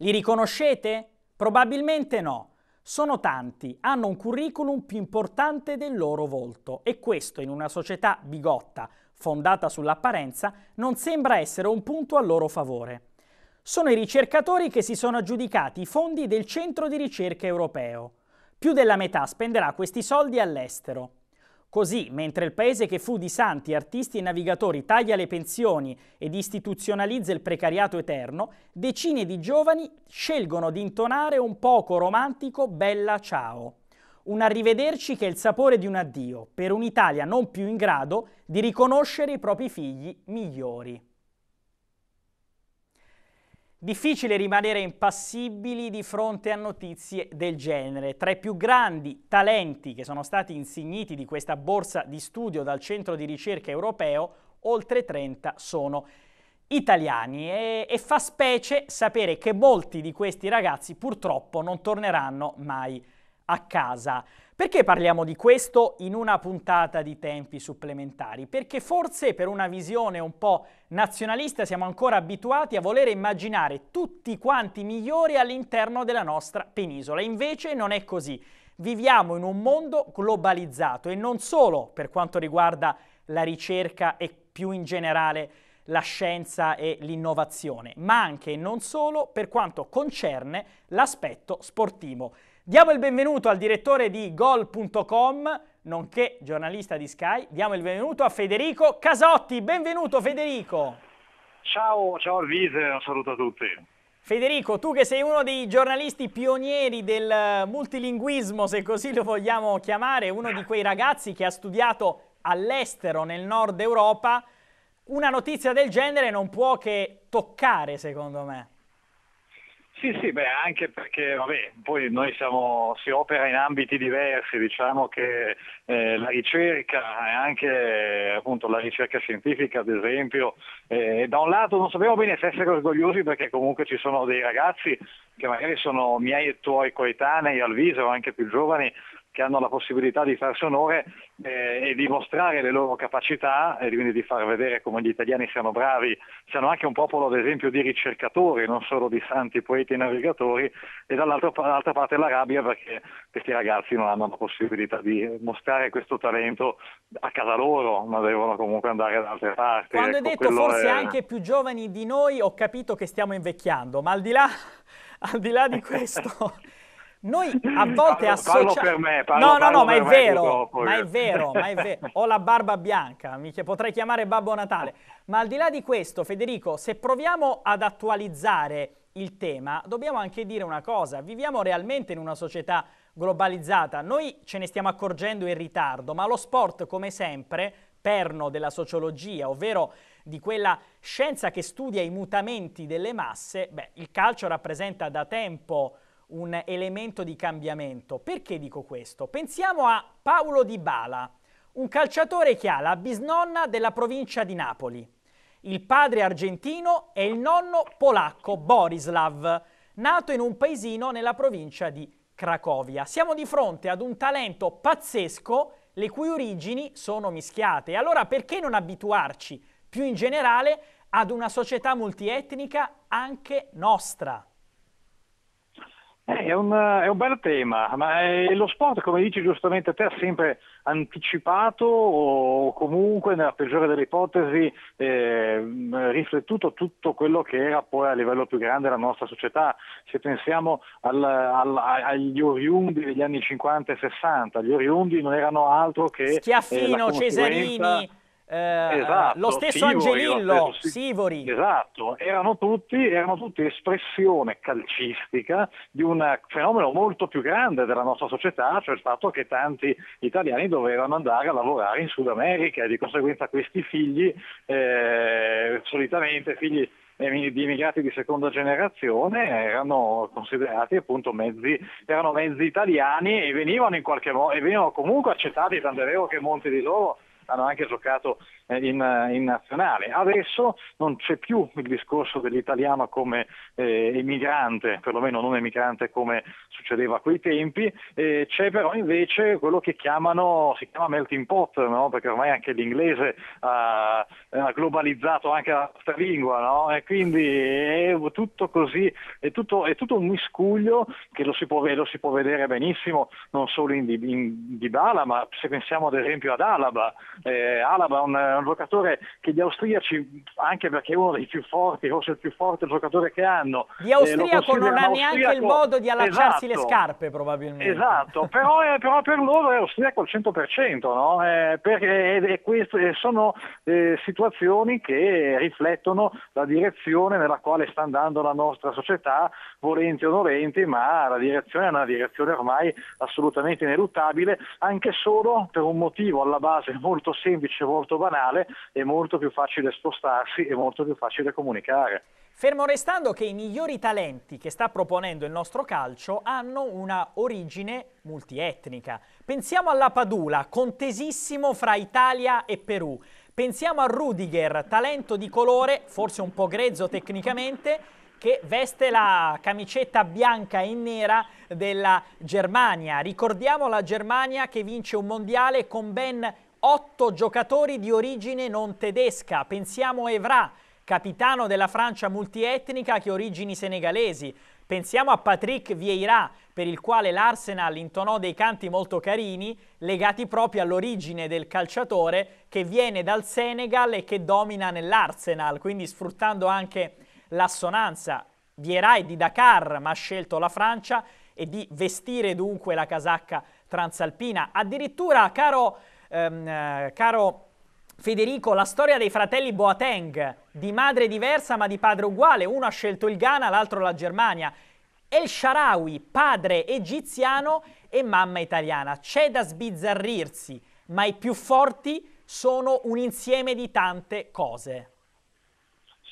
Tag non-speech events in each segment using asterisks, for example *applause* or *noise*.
Li riconoscete? Probabilmente no. Sono tanti, hanno un curriculum più importante del loro volto e questo in una società bigotta, fondata sull'apparenza, non sembra essere un punto a loro favore. Sono i ricercatori che si sono aggiudicati i fondi del Centro di ricerca europeo. Più della metà spenderà questi soldi all'estero. Così, mentre il paese che fu di santi, artisti e navigatori taglia le pensioni ed istituzionalizza il precariato eterno, decine di giovani scelgono di intonare un poco romantico Bella Ciao. Un arrivederci che è il sapore di un addio, per un'Italia non più in grado di riconoscere i propri figli migliori. Difficile rimanere impassibili di fronte a notizie del genere. Tra i più grandi talenti che sono stati insigniti di questa borsa di studio dal centro di ricerca europeo, oltre 30 sono italiani e, e fa specie sapere che molti di questi ragazzi purtroppo non torneranno mai a casa. Perché parliamo di questo in una puntata di tempi supplementari? Perché forse per una visione un po' nazionalista siamo ancora abituati a volere immaginare tutti quanti migliori all'interno della nostra penisola. Invece non è così. Viviamo in un mondo globalizzato e non solo per quanto riguarda la ricerca e più in generale la scienza e l'innovazione, ma anche e non solo per quanto concerne l'aspetto sportivo. Diamo il benvenuto al direttore di Gol.com, nonché giornalista di Sky. Diamo il benvenuto a Federico Casotti. Benvenuto Federico. Ciao, ciao Alvise, un saluto a tutti. Federico, tu che sei uno dei giornalisti pionieri del multilinguismo, se così lo vogliamo chiamare, uno di quei ragazzi che ha studiato all'estero, nel nord Europa, una notizia del genere non può che toccare, secondo me. Sì, sì, beh, anche perché vabbè, poi noi siamo, si opera in ambiti diversi, diciamo che eh, la ricerca e eh, anche appunto la ricerca scientifica ad esempio, eh, da un lato non sappiamo bene se essere orgogliosi perché comunque ci sono dei ragazzi che magari sono miei e tuoi coetanei al viso, anche più giovani, che hanno la possibilità di farsi onore eh, e di mostrare le loro capacità e quindi di far vedere come gli italiani siano bravi. siano anche un popolo, ad esempio, di ricercatori, non solo di santi, poeti e navigatori, e dall'altra parte la rabbia perché questi ragazzi non hanno la possibilità di mostrare questo talento a casa loro, ma devono comunque andare da altre parti. Quando ecco, hai detto forse è... anche più giovani di noi, ho capito che stiamo invecchiando, ma al di là, *laughs* al di, là di *laughs* questo... Noi *laughs* a volte associamo... per me, parlo, No, no, no, ma è, me, vero, *laughs* ma è vero, ma è vero. Ho la barba bianca, mi potrei chiamare Babbo Natale. Ma al di là di questo, Federico, se proviamo ad attualizzare il tema, dobbiamo anche dire una cosa. Viviamo realmente in una società globalizzata. Noi ce ne stiamo accorgendo in ritardo, ma lo sport, come sempre, perno della sociologia, ovvero di quella scienza che studia i mutamenti delle masse, beh, il calcio rappresenta da tempo un elemento di cambiamento. Perché dico questo? Pensiamo a Paolo Di Bala, un calciatore che ha la bisnonna della provincia di Napoli. Il padre argentino e il nonno polacco Borislav, nato in un paesino nella provincia di Cracovia. Siamo di fronte ad un talento pazzesco le cui origini sono mischiate. Allora perché non abituarci più in generale ad una società multietnica anche nostra? Eh, è, un, eh, è, un, bel tema, ma è, lo sport, come dici giustamente te, ha sempre anticipato o comunque, nella peggiore delle ipotesi, eh, riflettuto tutto quello che era poi a livello più grande la nostra società. Se pensiamo al, al, agli oriundi degli anni 50 e 60, gli oriundi non erano altro che... Eh, Schiaffino, eh, Cesarini eh, esatto, lo stesso Sivori, Angelillo, stesso, Sivori. Esatto, erano tutti, erano tutti, espressione calcistica di un fenomeno molto più grande della nostra società, cioè il fatto che tanti italiani dovevano andare a lavorare in Sud America e di conseguenza questi figli, eh, solitamente figli di immigrati di seconda generazione erano considerati appunto mezzi, erano mezzi italiani e venivano in qualche modo e venivano comunque accettati, tant'è vero che molti di loro hanno anche giocato eh, in, eh, in nazionale. Adesso non c'è più il discorso dell'italiano come eh, emigrante, perlomeno non emigrante come succedeva a quei tempi, eh, c'è però invece quello che chiamano, si chiama melting pot, no? perché ormai anche l'inglese ha, ha globalizzato anche la nostra lingua, no? e quindi è tutto così, è tutto, è tutto un miscuglio che lo si, può, lo si può, vedere benissimo non solo in, in, in Dybala, ma se pensiamo ad esempio ad Alaba, eh, Alaba è un, eh, un, giocatore che gli austriaci, anche perché è uno dei più forti, forse il più forte giocatore che hanno. Gli austriaci eh, non ha neanche il modo di allacciarsi esatto. le scarpe probabilmente. Esatto, *laughs* però, è, però, per loro è austriaco al 100%, no? eh, perché, e, e questo, sono eh, situazioni che riflettono la direzione nella quale sta andando la nostra società, volenti o nolenti, ma la direzione è una direzione ormai assolutamente ineluttabile, anche solo per un motivo alla base molto molto semplice, molto banale, è molto più facile spostarsi e molto più facile comunicare. Fermo restando che i migliori talenti che sta proponendo il nostro calcio hanno una origine multietnica. Pensiamo alla Padula, contesissimo fra Italia e Perù. Pensiamo a Rudiger, talento di colore, forse un po' grezzo tecnicamente, che veste la camicetta bianca e nera della Germania. Ricordiamo la Germania che vince un mondiale con ben otto giocatori di origine non tedesca. Pensiamo a Evra, capitano della Francia multietnica che ha origini senegalesi. Pensiamo a Patrick Vieira, per il quale l'Arsenal intonò dei canti molto carini, legati proprio all'origine del calciatore che viene dal Senegal e che domina nell'Arsenal, quindi sfruttando anche l'assonanza. Vieira è di Dakar, ma ha scelto la Francia e di vestire dunque la casacca transalpina. Addirittura, caro ehm, eh, caro Federico, la storia dei fratelli Boateng, di madre diversa ma di padre uguale, uno ha scelto il Ghana, l'altro la Germania. El Sharawi, padre egiziano e mamma italiana. C'è da sbizzarrirsi, ma i più forti sono un insieme di tante cose.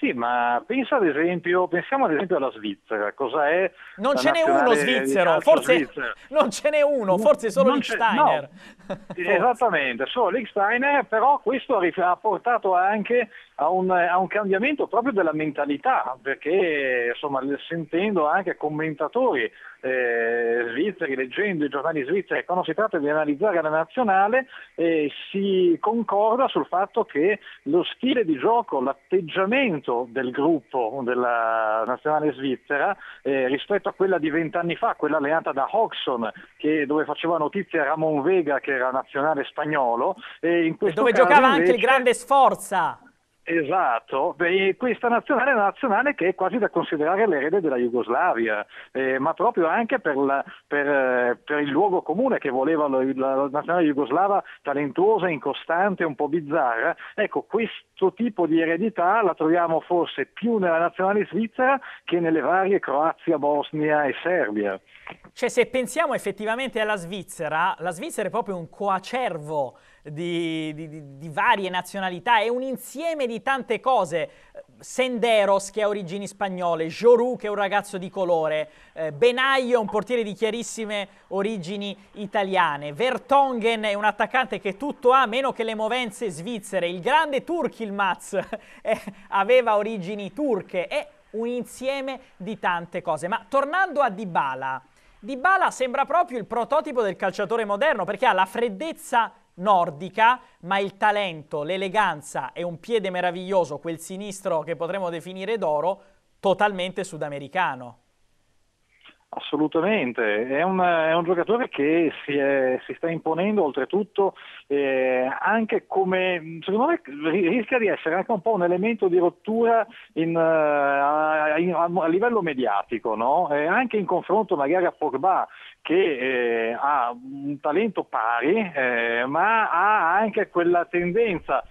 Sì, ma pensa ad esempio, pensiamo ad esempio alla Svizzera, cosa è? Non ce n'è uno svizzero, forse Svizzera. non ce n'è uno, forse solo l'Ichsteiner. No. Esattamente, solo l'Ichsteiner, però questo ha portato anche a un, a un, cambiamento proprio della mentalità, perché insomma, sentendo anche commentatori eh, svizzeri, leggendo i giornali svizzeri, quando si tratta di analizzare la nazionale eh, si concorda sul fatto che lo stile di gioco, l'atteggiamento del gruppo della nazionale svizzera eh, rispetto a quella di vent'anni fa, quella allenata da Hoxon, che, dove faceva notizia Ramon Vega che era nazionale spagnolo, eh, e in questo dove caso giocava invece... anche il grande Sforza. Esatto, Beh, questa nazionale è una nazionale che è quasi da considerare l'erede della Jugoslavia, eh, ma proprio anche per, la, per, eh, per, il luogo comune che voleva la, la, nazionale jugoslava talentuosa, incostante, un po' bizzarra. Ecco, questo tipo di eredità la troviamo forse più nella nazionale svizzera che nelle varie Croazia, Bosnia e Serbia. Cioè, se pensiamo effettivamente alla Svizzera, la Svizzera è proprio un coacervo di, di, di varie nazionalità, è un insieme di tante cose. Senderos che ha origini spagnole, Jorou che è un ragazzo di colore, eh, Benaglio è un portiere di chiarissime origini italiane, Vertongen è un attaccante che tutto ha meno che le movenze svizzere, il grande Turkilmaz *laughs* eh, aveva origini turche, è un insieme di tante cose. Ma tornando a Dybala, Dybala sembra proprio il prototipo del calciatore moderno perché ha la freddezza nordica, ma il talento, l'eleganza e un piede meraviglioso, quel sinistro che potremmo definire d'oro, totalmente sudamericano. Assolutamente, è un, è un, giocatore che si, è, si sta imponendo oltretutto eh, anche come, secondo me rischia di essere anche un po' un elemento di rottura in, uh, a, in, a, livello mediatico, no? eh, anche in confronto magari a Pogba che eh, ha un talento pari eh, ma ha anche quella tendenza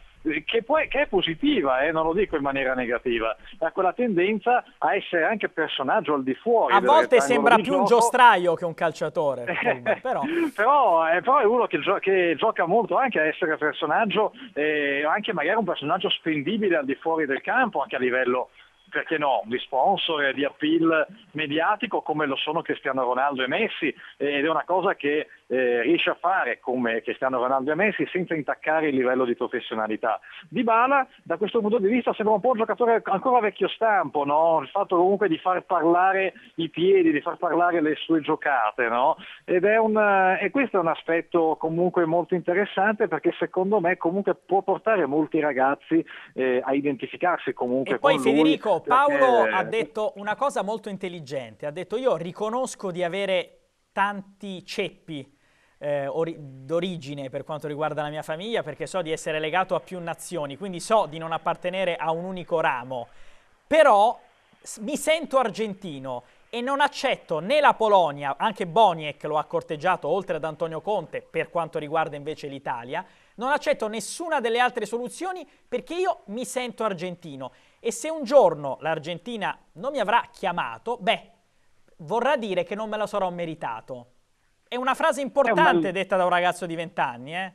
che, può, che è positiva, eh, non lo dico in maniera negativa, ha quella tendenza a essere anche personaggio al di fuori. A volte sembra più gioco. un giostraio che un calciatore, *laughs* però. però, eh, però. è uno che, gio che, gioca molto anche a essere personaggio, eh, anche magari un personaggio spendibile al di fuori del campo, anche a livello perché no, di sponsor e di appeal mediatico come lo sono Cristiano Ronaldo e Messi ed è una cosa che eh, riesce a fare come stanno Ronaldo e Messi senza intaccare il livello di professionalità. Di Bala, da questo punto di vista, sembra un po' un giocatore ancora vecchio stampo, no? il fatto comunque di far parlare i piedi, di far parlare le sue giocate. No? Ed è un, eh, e questo è un aspetto comunque molto interessante perché secondo me comunque può portare molti ragazzi eh, a identificarsi comunque e con lui. E poi Federico, perché... Paolo ha detto una cosa molto intelligente, ha detto io riconosco di avere tanti ceppi eh, d'origine per quanto riguarda la mia famiglia perché so di essere legato a più nazioni, quindi so di non appartenere a un unico ramo, però mi sento argentino e non accetto né la Polonia, anche Boniek lo ha corteggiato oltre ad Antonio Conte per quanto riguarda invece l'Italia, non accetto nessuna delle altre soluzioni perché io mi sento argentino e se un giorno l'Argentina non mi avrà chiamato, beh, vorrà dire che non me lo sarò meritato. È una frase importante un... detta da un ragazzo di 20 anni, eh?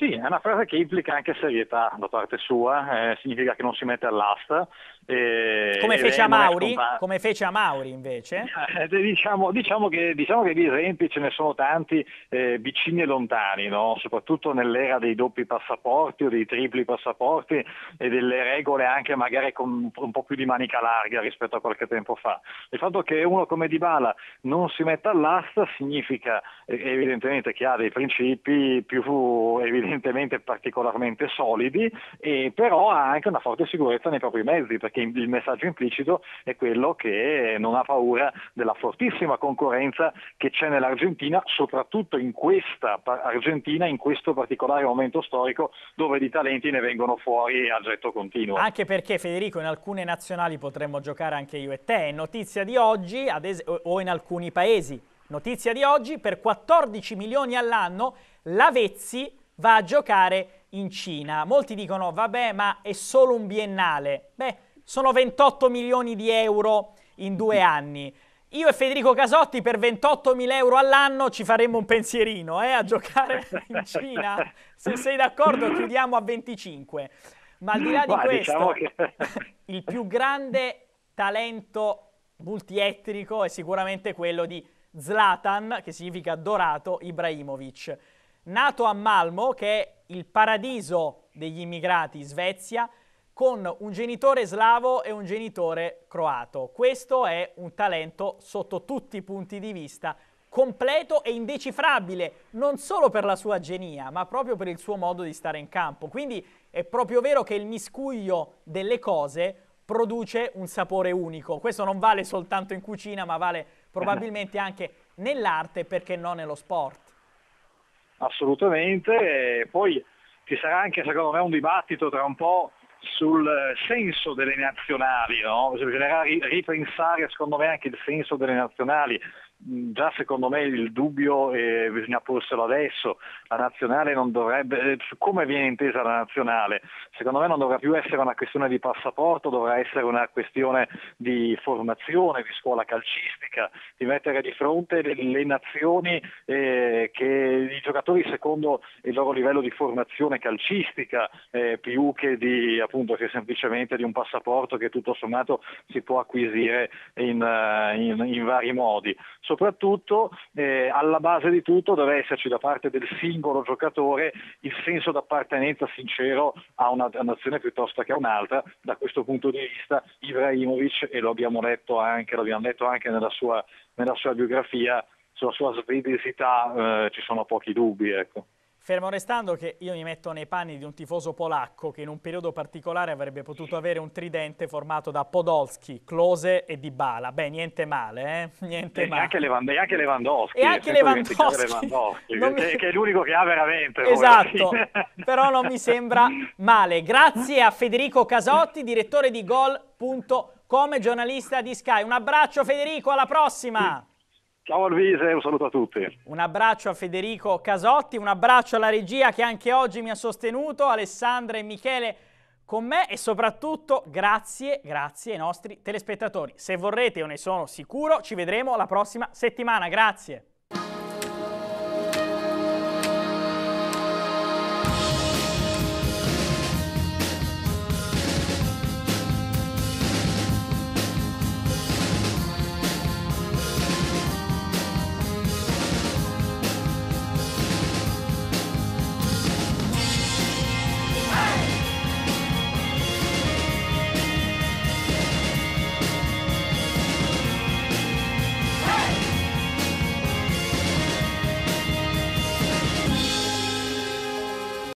Sì, è una frase che implica anche serietà da parte sua, eh, significa che non si mette all'asta. Eh, come, fece Mauri, come, fece a Mauri, invece? Eh, eh, diciamo, diciamo, che, diciamo, che, di esempi ce ne sono tanti eh, vicini e lontani, no? soprattutto nell'era dei doppi passaporti o dei tripli passaporti e delle regole anche magari con un po' più di manica larga rispetto a qualche tempo fa. Il fatto che uno come Dybala non si metta all'asta significa eh, evidentemente che ha dei principi più evidenti evidentemente particolarmente solidi, e però ha anche una forte sicurezza nei propri mezzi, perché il messaggio implicito è quello che non ha paura della fortissima concorrenza che c'è nell'Argentina, soprattutto in questa Argentina, in questo particolare momento storico dove di talenti ne vengono fuori a getto continuo. Anche perché Federico in alcune nazionali potremmo giocare anche io e te, è notizia di oggi o in alcuni paesi. Notizia di oggi, per 14 milioni all'anno, Lavezzi va a giocare in Cina. Molti dicono, vabbè, ma è solo un biennale. Beh, sono 28 milioni di euro in due anni. Io e Federico Casotti per 28 mila euro all'anno ci faremmo un pensierino eh, a giocare in Cina. *laughs* Se sei d'accordo chiudiamo a 25. Ma al di là di Ma, diciamo questo, diciamo che... *laughs* il più grande talento multietnico è sicuramente quello di Zlatan, che significa dorato, Ibrahimovic. Nato a Malmo, che è il paradiso degli immigrati in Svezia, con un genitore slavo e un genitore croato. Questo è un talento sotto tutti i punti di vista completo e indecifrabile, non solo per la sua genia, ma proprio per il suo modo di stare in campo. Quindi è proprio vero che il miscuglio delle cose produce un sapore unico. Questo non vale soltanto in cucina, ma vale eh probabilmente anche nell'arte, perché no nello sport assolutamente. E poi ci sarà anche secondo me un dibattito tra un po' sul eh, senso delle nazionali, no? Cioè, bisognerà ripensare secondo me anche il senso delle nazionali, già secondo me il dubbio eh, bisogna porselo adesso, la nazionale non dovrebbe, eh, su come viene intesa la nazionale, secondo me non dovrà più essere una questione di passaporto, dovrà essere una questione di formazione, di scuola calcistica, di mettere di fronte le, le nazioni eh, che i giocatori secondo il loro livello di formazione calcistica eh, più che, di, appunto, che semplicemente di un passaporto che tutto sommato si può acquisire in, eh, in, in vari modi soprattutto eh, alla base di tutto deve esserci da parte del singolo giocatore il senso d'appartenenza sincero a una nazione piuttosto che a un'altra, da questo punto di vista Ibrahimovic, e lo abbiamo letto anche, l'abbiamo letto anche nella sua, nella sua biografia, sulla sua svedesità eh, ci sono pochi dubbi. Ecco. Fermo restando che io mi metto nei panni di un tifoso polacco che in un periodo particolare avrebbe potuto avere un tridente formato da Podolski, Klose e Dybala. Beh, niente male, eh? *laughs* Niente e male. Anche, Levand e anche Lewandowski. E anche eh, Lewandowski. Lewandowski mi... che, è l'unico che ha veramente. Esatto, *laughs* però non mi sembra male. Grazie a Federico Casotti, direttore di Gol.com, giornalista di Sky. Un abbraccio Federico, alla prossima! Ciao Alvise, un saluto a tutti. Un abbraccio a Federico Casotti, un abbraccio alla regia che anche oggi mi ha sostenuto, Alessandra e Michele con me e soprattutto grazie, grazie ai nostri telespettatori. Se vorrete, io ne sono sicuro, ci vedremo la prossima settimana. Grazie.